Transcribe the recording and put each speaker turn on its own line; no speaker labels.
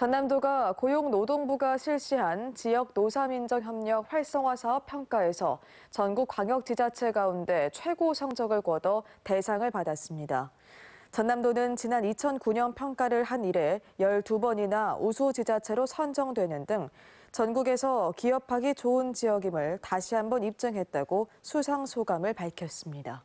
전남도가 고용노동부가 실시한 지역 노사민정 협력 활성화 사업 평가에서 전국 광역 지자체 가운데 최고 성적을 거둬 대상을 받았습니다. 전남도는 지난 2009년 평가를 한 이래 12번이나 우수 지자체로 선정되는 등 전국에서 기업하기 좋은 지역임을 다시 한번 입증했다고 수상 소감을 밝혔습니다.